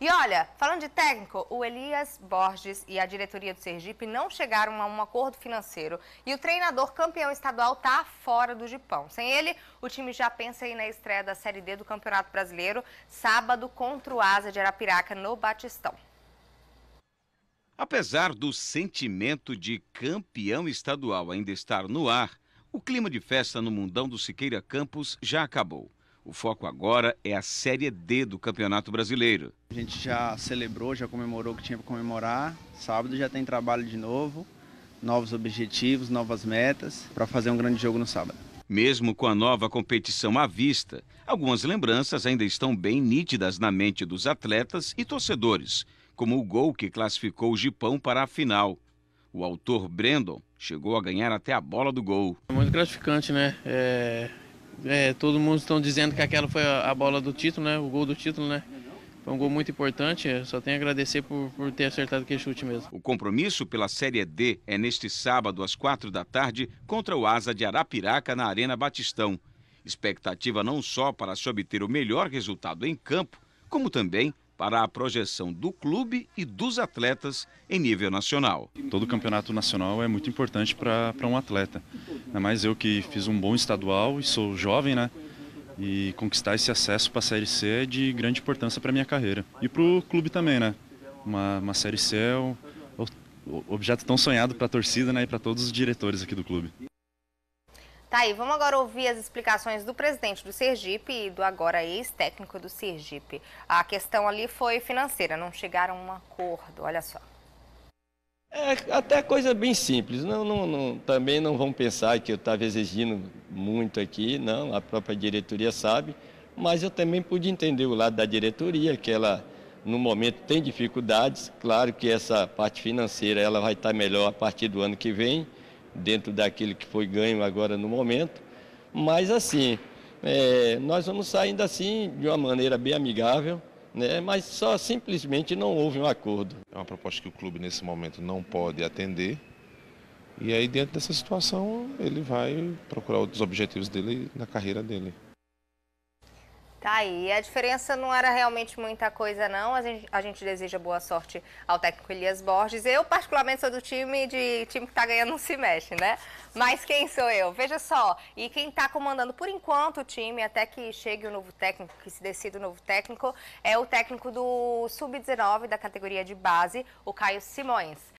E olha, falando de técnico, o Elias Borges e a diretoria do Sergipe não chegaram a um acordo financeiro e o treinador campeão estadual está fora do Gipão. Sem ele, o time já pensa aí na estreia da Série D do Campeonato Brasileiro, sábado contra o Asa de Arapiraca, no Batistão. Apesar do sentimento de campeão estadual ainda estar no ar, o clima de festa no mundão do Siqueira Campos já acabou. O foco agora é a Série D do Campeonato Brasileiro. A gente já celebrou, já comemorou o que tinha para comemorar. Sábado já tem trabalho de novo, novos objetivos, novas metas para fazer um grande jogo no sábado. Mesmo com a nova competição à vista, algumas lembranças ainda estão bem nítidas na mente dos atletas e torcedores, como o gol que classificou o Gipão para a final. O autor Brandon chegou a ganhar até a bola do gol. É muito gratificante, né? É... É, todo mundo estão dizendo que aquela foi a, bola do título, né? O gol do título, né? Foi um gol muito importante, só tenho a agradecer por, por ter acertado aquele chute mesmo. O compromisso pela Série D é neste sábado, às quatro da tarde, contra o Asa de Arapiraca, na Arena Batistão. Expectativa não só para se obter o melhor resultado em campo, como também para a projeção do clube e dos atletas em nível nacional. Todo campeonato nacional é muito importante para um atleta. Ainda mais eu que fiz um bom estadual e sou jovem, né? E conquistar esse acesso para a Série C é de grande importância para minha carreira. E para o clube também, né? Uma, uma Série C é um o objeto tão sonhado para a torcida né? e para todos os diretores aqui do clube. Tá aí, vamos agora ouvir as explicações do presidente do Sergipe e do agora ex-técnico do Sergipe. A questão ali foi financeira, não chegaram a um acordo, olha só. É até coisa bem simples. Não, não, não, também não vão pensar que eu estava exigindo muito aqui, não. A própria diretoria sabe, mas eu também pude entender o lado da diretoria, que ela no momento tem dificuldades. Claro que essa parte financeira ela vai estar melhor a partir do ano que vem, dentro daquilo que foi ganho agora no momento. Mas assim, é, nós vamos saindo assim de uma maneira bem amigável né? mas só simplesmente não houve um acordo. É uma proposta que o clube nesse momento não pode atender. E aí, dentro dessa situação, ele vai procurar outros objetivos dele na carreira dele. Tá aí. A diferença não era realmente muita coisa, não. A gente, a gente deseja boa sorte ao técnico Elias Borges. Eu, particularmente, sou do time de time que tá ganhando não se mexe, né? Mas quem sou eu? Veja só. E quem tá comandando por enquanto o time, até que chegue o novo técnico, que se decida o novo técnico, é o técnico do Sub-19 da categoria de base, o Caio Simões.